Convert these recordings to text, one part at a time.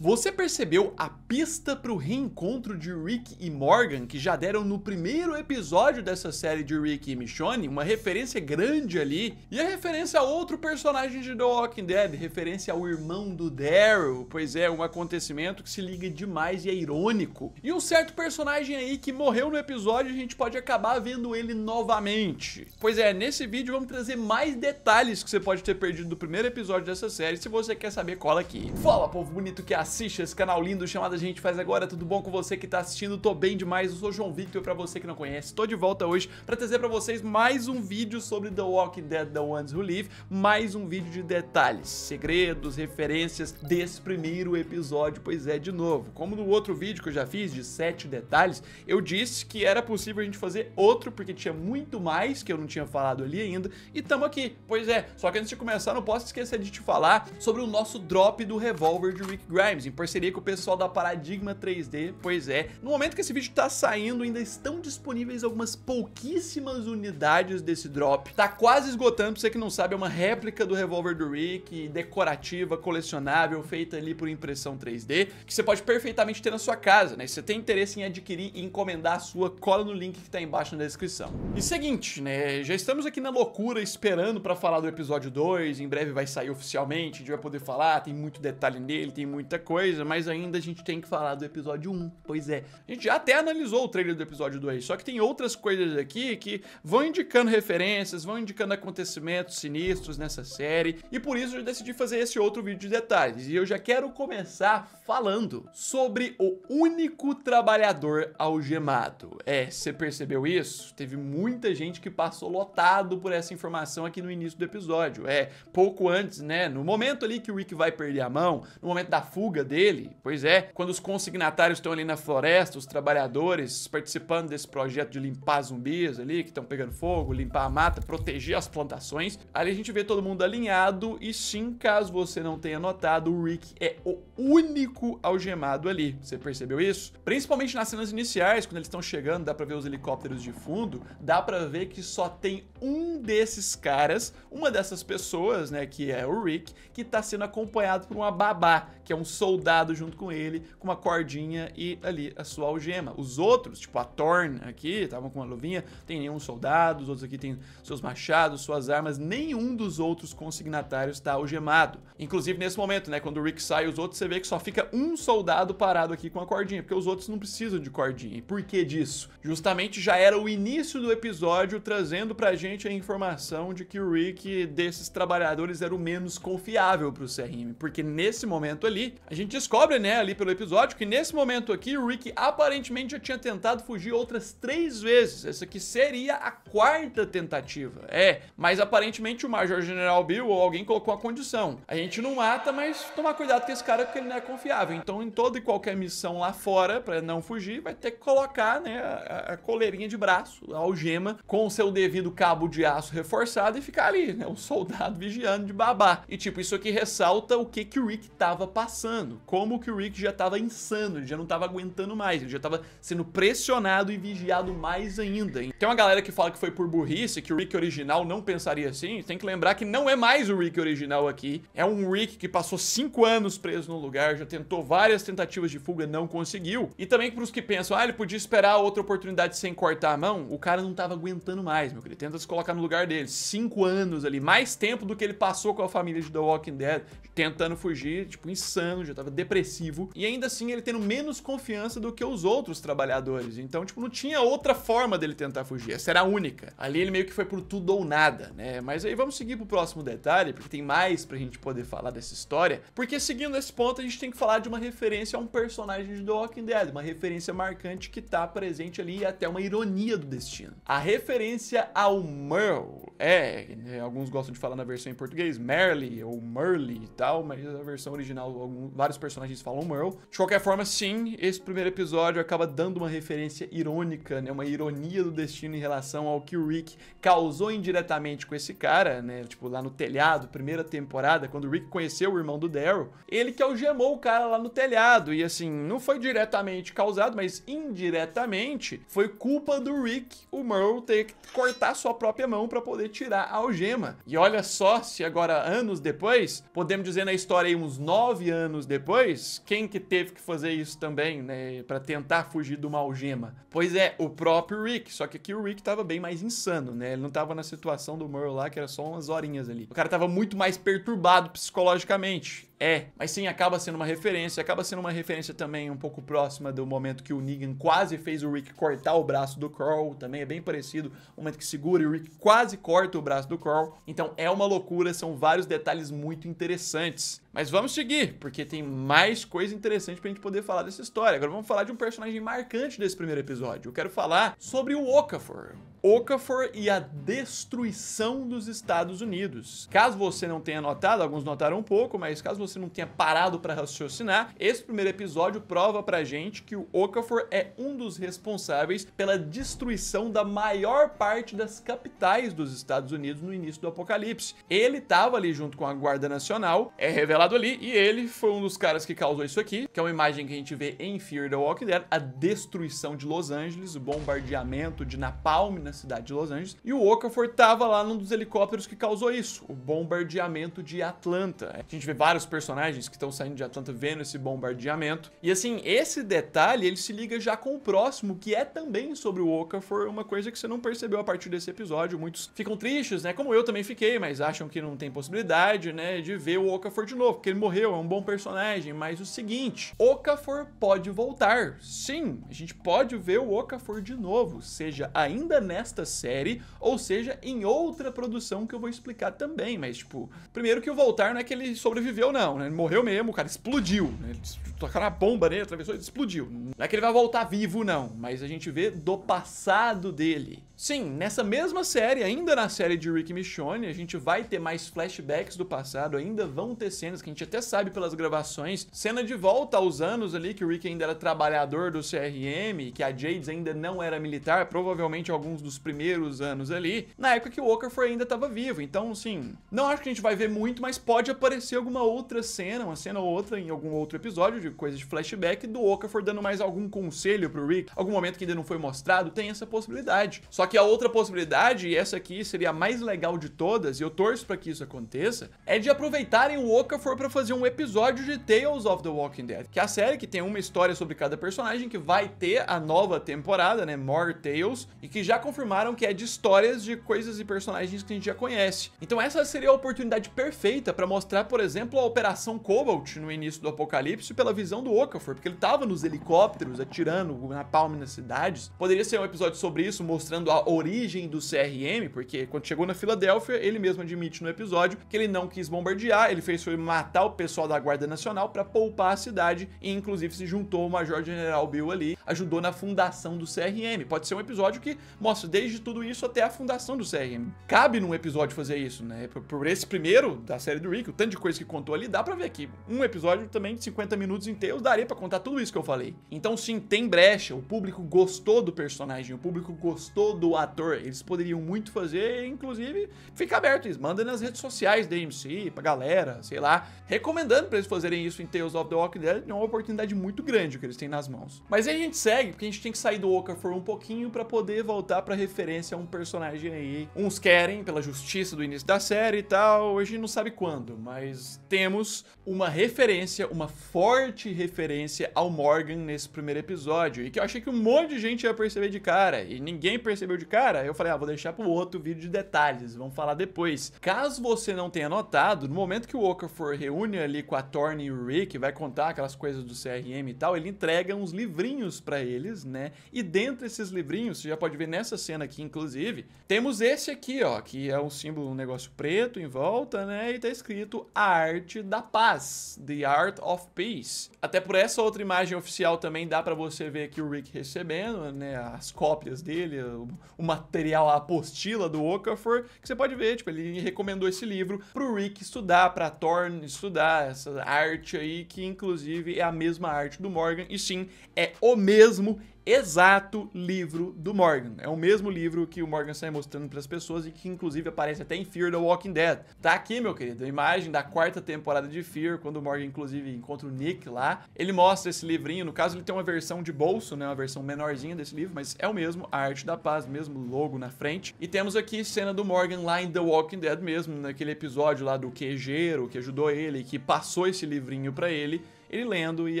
Você percebeu a pista para o reencontro de Rick e Morgan que já deram no primeiro episódio dessa série de Rick e Michonne? Uma referência grande ali e a referência a outro personagem de The Walking Dead, referência ao irmão do Daryl. Pois é, um acontecimento que se liga demais e é irônico. E um certo personagem aí que morreu no episódio, a gente pode acabar vendo ele novamente. Pois é, nesse vídeo vamos trazer mais detalhes que você pode ter perdido do primeiro episódio dessa série se você quer saber cola aqui. Fala povo bonito que é assiste esse canal lindo chamado A Gente Faz Agora. Tudo bom com você que tá assistindo? Tô bem demais. Eu sou João Victor, para você que não conhece. Tô de volta hoje para trazer para vocês mais um vídeo sobre The Walking Dead, The Ones Who Live. Mais um vídeo de detalhes, segredos, referências desse primeiro episódio. Pois é, de novo, como no outro vídeo que eu já fiz, de sete detalhes, eu disse que era possível a gente fazer outro, porque tinha muito mais que eu não tinha falado ali ainda. E tamo aqui. Pois é, só que antes de começar, não posso esquecer de te falar sobre o nosso drop do revólver de Rick Grimes Games, em parceria com o pessoal da Paradigma 3D. Pois é, no momento que esse vídeo tá saindo, ainda estão disponíveis algumas pouquíssimas unidades desse drop. Tá quase esgotando, pra você que não sabe, é uma réplica do revólver do Rick, decorativa, colecionável, feita ali por impressão 3D, que você pode perfeitamente ter na sua casa, né? Se você tem interesse em adquirir e encomendar a sua, cola no link que tá embaixo na descrição. E seguinte, né? Já estamos aqui na loucura esperando para falar do episódio 2, em breve vai sair oficialmente, a gente vai poder falar, tem muito detalhe nele, tem muita coisa, mas ainda a gente tem que falar do episódio 1. Pois é, a gente já até analisou o trailer do episódio 2, só que tem outras coisas aqui que vão indicando referências, vão indicando acontecimentos sinistros nessa série, e por isso eu decidi fazer esse outro vídeo de detalhes. E eu já quero começar falando sobre o único trabalhador algemado. É, você percebeu isso? Teve muita gente que passou lotado por essa informação aqui no início do episódio. É, pouco antes, né? No momento ali que o Rick vai perder a mão, no momento da fuga, fuga dele. Pois é, quando os consignatários estão ali na floresta, os trabalhadores participando desse projeto de limpar zumbis ali, que estão pegando fogo, limpar a mata, proteger as plantações. Ali a gente vê todo mundo alinhado e sim, caso você não tenha notado, o Rick é o único algemado ali. Você percebeu isso? Principalmente nas cenas iniciais, quando eles estão chegando, dá pra ver os helicópteros de fundo, dá pra ver que só tem um desses caras, uma dessas pessoas, né, que é o Rick, que tá sendo acompanhado por uma babá que é um soldado junto com ele, com uma cordinha e ali a sua algema. Os outros, tipo a Thorn aqui, estavam com uma luvinha, tem nenhum soldado, os outros aqui têm seus machados, suas armas, nenhum dos outros consignatários está algemado. Inclusive nesse momento, né, quando o Rick sai os outros, você vê que só fica um soldado parado aqui com a cordinha, porque os outros não precisam de cordinha. E por que disso? Justamente já era o início do episódio trazendo pra gente a informação de que o Rick desses trabalhadores era o menos confiável pro CRM, porque nesse momento ali ali, a gente descobre, né, ali pelo episódio, que nesse momento aqui o Rick aparentemente já tinha tentado fugir outras três vezes. Essa aqui seria a quarta tentativa. É, mas aparentemente o Major General Bill ou alguém colocou a condição. A gente não mata, mas tomar cuidado com esse cara porque ele não é confiável. Então, em toda e qualquer missão lá fora, para não fugir, vai ter que colocar, né, a, a coleirinha de braço, a algema, com o seu devido cabo de aço reforçado e ficar ali, né, um soldado vigiando de babá. E tipo, isso aqui ressalta o que que o Rick tava passando passando, como que o Rick já estava insano, ele já não estava aguentando mais, ele já estava sendo pressionado e vigiado mais ainda. Tem uma galera que fala que foi por burrice, que o Rick original não pensaria assim, tem que lembrar que não é mais o Rick original aqui, é um Rick que passou 5 anos preso no lugar, já tentou várias tentativas de fuga, não conseguiu. E também para os que pensam, ah, ele podia esperar outra oportunidade sem cortar a mão, o cara não estava aguentando mais, meu querido, tenta se colocar no lugar dele, 5 anos ali, mais tempo do que ele passou com a família de The Walking Dead, tentando fugir, tipo, insano insanos, eu tava depressivo. E ainda assim ele tendo menos confiança do que os outros trabalhadores. Então, tipo, não tinha outra forma dele tentar fugir. Essa era a única. Ali ele meio que foi por tudo ou nada, né? Mas aí vamos seguir pro próximo detalhe, porque tem mais pra gente poder falar dessa história. Porque seguindo esse ponto, a gente tem que falar de uma referência a um personagem de The Walking Dead, uma referência marcante que tá presente ali e até uma ironia do destino. A referência ao Merle. É, né, alguns gostam de falar na versão em português, Merle ou Merle e tal, mas a versão original algum, vários personagens falam Merle. De qualquer forma, sim, esse primeiro episódio acaba dando uma referência irônica, né? Uma ironia do destino em relação ao que o Rick causou indiretamente com esse cara, né? Tipo, lá no telhado, primeira temporada, quando o Rick conheceu o irmão do Daryl, ele que algemou o cara lá no telhado. E assim, não foi diretamente causado, mas indiretamente foi culpa do Rick o Merle ter que cortar sua própria mão para poder tirar a algema. E olha só se agora, anos depois, podemos dizer na história aí uns nove anos depois, quem que teve que fazer isso também, né, para tentar fugir de uma algema? Pois é, o próprio Rick, só que aqui o Rick tava bem mais insano, né? Ele não tava na situação do Merle lá, que era só umas horinhas ali. O cara tava muito mais perturbado psicologicamente é, mas sim acaba sendo uma referência, acaba sendo uma referência também um pouco próxima do momento que o Negan quase fez o Rick cortar o braço do Carl, também é bem parecido, o momento que segura e o Rick quase corta o braço do Carl. Então é uma loucura, são vários detalhes muito interessantes. Mas vamos seguir, porque tem mais coisa interessante pra gente poder falar dessa história. Agora vamos falar de um personagem marcante desse primeiro episódio. Eu quero falar sobre o Okafor. Okafor e a destruição dos Estados Unidos. Caso você não tenha notado, alguns notaram um pouco, mas caso você você não tenha parado para raciocinar, esse primeiro episódio prova pra gente que o Okafor é um dos responsáveis pela destruição da maior parte das capitais dos Estados Unidos no início do apocalipse. Ele estava ali junto com a Guarda Nacional, é revelado ali, e ele foi um dos caras que causou isso aqui, que é uma imagem que a gente vê em Fear the Walking Dead, a destruição de Los Angeles, o bombardeamento de Napalm na cidade de Los Angeles, e o Okafor estava lá num dos helicópteros que causou isso, o bombardeamento de Atlanta. A gente vê vários personagens personagens que estão saindo de Atlanta vendo esse bombardeamento. E assim, esse detalhe, ele se liga já com o próximo, que é também sobre o Okafor, uma coisa que você não percebeu a partir desse episódio. Muitos ficam tristes, né? Como eu também fiquei, mas acham que não tem possibilidade, né, de ver o Okafor de novo, porque ele morreu, é um bom personagem, mas o seguinte, Okafor pode voltar. Sim, a gente pode ver o Okafor de novo, seja ainda nesta série ou seja em outra produção que eu vou explicar também, mas tipo, primeiro que o voltar não é que ele sobreviveu não, não, né? Ele morreu mesmo, o cara explodiu. Né? tocaram a bomba nele, atravessou e explodiu. Não é que ele vai voltar vivo, não. Mas a gente vê do passado dele. Sim, nessa mesma série, ainda na série de Rick Michonne, a gente vai ter mais flashbacks do passado, ainda vão ter cenas que a gente até sabe pelas gravações, cena de volta aos anos ali que o Rick ainda era trabalhador do CRM, que a Jades ainda não era militar, provavelmente alguns dos primeiros anos ali, na época que o Okafor ainda estava vivo. Então, sim, não acho que a gente vai ver muito, mas pode aparecer alguma outra cena, uma cena ou outra em algum outro episódio de coisa de flashback do Okafor dando mais algum conselho pro Rick, algum momento que ainda não foi mostrado, tem essa possibilidade. Só que a outra possibilidade, e essa aqui seria a mais legal de todas, e eu torço para que isso aconteça, é de aproveitarem o Okafor para fazer um episódio de Tales of the Walking Dead, que é a série que tem uma história sobre cada personagem, que vai ter a nova temporada, né, More Tales, e que já confirmaram que é de histórias de coisas e personagens que a gente já conhece. Então essa seria a oportunidade perfeita para mostrar, por exemplo, a Operação Cobalt no início do Apocalipse pela visão do Okafor, porque ele estava nos helicópteros atirando na palma nas cidades. Poderia ser um episódio sobre isso, mostrando a origem do CRM, porque quando chegou na Filadélfia, ele mesmo admite no episódio que ele não quis bombardear, ele fez foi matar o pessoal da Guarda Nacional para poupar a cidade e inclusive se juntou ao Major General Bill ali, ajudou na fundação do CRM. Pode ser um episódio que mostra desde tudo isso até a fundação do CRM. Cabe num episódio fazer isso, né? Por, por esse primeiro da série do Rick, o tanto de coisa que contou ali, dá para ver que um episódio também de 50 minutos inteiros daria para contar tudo isso que eu falei. Então sim, tem brecha, o público gostou do personagem, o público gostou do do ator. Eles poderiam muito fazer, inclusive, fica aberto. Eles Manda nas redes sociais da AMC, pra galera, sei lá, recomendando pra eles fazerem isso em Tales of the Walking Dead. É uma oportunidade muito grande o que eles têm nas mãos. Mas aí a gente segue, porque a gente tem que sair do Okafor um pouquinho pra poder voltar pra referência a um personagem aí. Uns querem, pela justiça do início da série e tal, Hoje não sabe quando, mas temos uma referência, uma forte referência ao Morgan nesse primeiro episódio. E que eu achei que um monte de gente ia perceber de cara, e ninguém percebeu de cara, eu falei, ah, vou deixar pro outro vídeo de detalhes, vamos falar depois. Caso você não tenha notado, no momento que o Okafor reúne ali com a Thorne e o Rick, vai contar aquelas coisas do CRM e tal, ele entrega uns livrinhos para eles, né? E dentro desses livrinhos, você já pode ver nessa cena aqui, inclusive, temos esse aqui, ó, que é um símbolo, um negócio preto em volta, né? E tá escrito A Arte da Paz, The Art of Peace. Até por essa outra imagem oficial também dá para você ver aqui o Rick recebendo, né? As cópias dele, o o material, a apostila do Okafor, que você pode ver, tipo, ele recomendou esse livro pro Rick estudar, pra Thorne estudar, essa arte aí, que inclusive é a mesma arte do Morgan, e sim, é o mesmo exato livro do Morgan. É o mesmo livro que o Morgan sai mostrando para as pessoas e que inclusive aparece até em Fear the Walking Dead. Tá aqui, meu querido, a imagem da quarta temporada de Fear, quando o Morgan inclusive encontra o Nick lá. Ele mostra esse livrinho, no caso ele tem uma versão de bolso, né, uma versão menorzinha desse livro, mas é o mesmo, a Arte da Paz, mesmo logo na frente. E temos aqui cena do Morgan lá em The Walking Dead mesmo, naquele episódio lá do queijeiro que ajudou ele, que passou esse livrinho para ele ele lendo e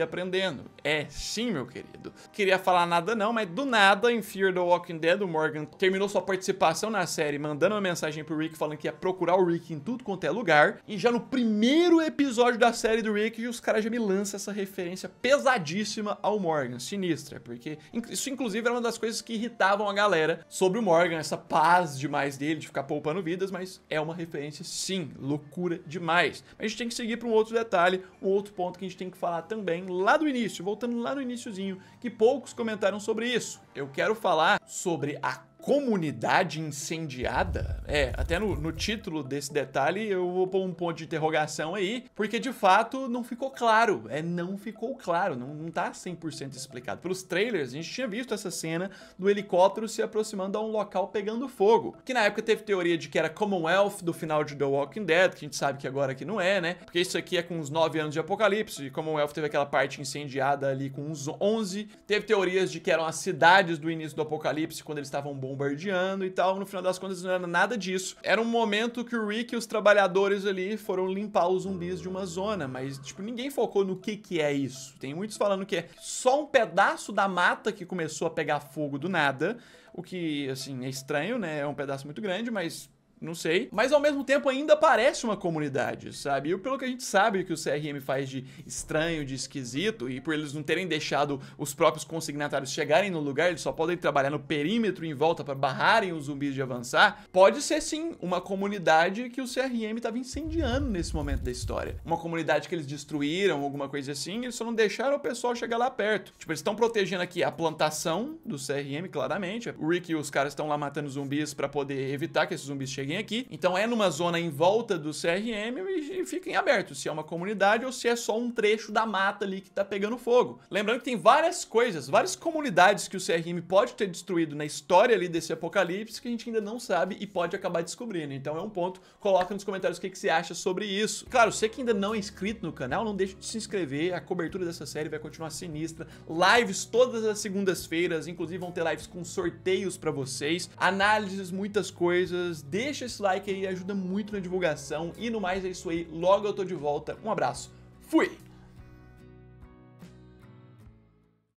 aprendendo. É, sim, meu querido. Queria falar nada não, mas do nada, em Fear the Walking Dead, o Morgan terminou sua participação na série, mandando uma mensagem pro Rick falando que ia procurar o Rick em tudo quanto é lugar. E já no primeiro episódio da série do Rick, os caras já me lançam essa referência pesadíssima ao Morgan, sinistra, porque isso inclusive era uma das coisas que irritavam a galera sobre o Morgan, essa paz demais dele de ficar poupando vidas, mas é uma referência sim, loucura demais. Mas a gente tem que seguir para um outro detalhe, um outro ponto que a gente tem que falar também lá do início, voltando lá no iníciozinho, que poucos comentaram sobre isso. Eu quero falar sobre a comunidade incendiada? É, até no, no, título desse detalhe eu vou pôr um ponto de interrogação aí, porque de fato não ficou claro. É, não ficou claro, não, não tá 100% explicado. Pelos trailers, a gente tinha visto essa cena do helicóptero se aproximando a um local pegando fogo, que na época teve teoria de que era Commonwealth do final de The Walking Dead, que a gente sabe que agora que não é, né? Porque isso aqui é com uns 9 anos de apocalipse, e Commonwealth teve aquela parte incendiada ali com uns 11. Teve teorias de que eram as cidades do início do apocalipse, quando eles estavam bom bombardeando e tal. No final das contas, não era nada disso. Era um momento que o Rick e os trabalhadores ali foram limpar os zumbis de uma zona, mas, tipo, ninguém focou no que que é isso. Tem muitos falando que é só um pedaço da mata que começou a pegar fogo do nada, o que, assim, é estranho, né? É um pedaço muito grande, mas não sei. Mas ao mesmo tempo ainda parece uma comunidade, sabe? E pelo que a gente sabe que o CRM faz de estranho, de esquisito, e por eles não terem deixado os próprios consignatários chegarem no lugar, eles só podem trabalhar no perímetro em volta para barrarem os zumbis de avançar, pode ser sim uma comunidade que o CRM estava incendiando nesse momento da história. Uma comunidade que eles destruíram, alguma coisa assim, eles só não deixaram o pessoal chegar lá perto. Tipo, eles estão protegendo aqui a plantação do CRM, claramente. O Rick e os caras estão lá matando zumbis para poder evitar que esses zumbis cheguem cheguem aqui. Então é numa zona em volta do CRM e, e fica em aberto se é uma comunidade ou se é só um trecho da mata ali que tá pegando fogo. Lembrando que tem várias coisas, várias comunidades que o CRM pode ter destruído na história ali desse apocalipse que a gente ainda não sabe e pode acabar descobrindo. Então é um ponto, coloca nos comentários o que, que você acha sobre isso. Claro, você que ainda não é inscrito no canal, não deixe de se inscrever, a cobertura dessa série vai continuar sinistra. Lives todas as segundas-feiras, inclusive vão ter lives com sorteios para vocês, análises, muitas coisas. Deixe deixa esse like aí, ajuda muito na divulgação. E no mais é isso aí, logo eu tô de volta. Um abraço, fui!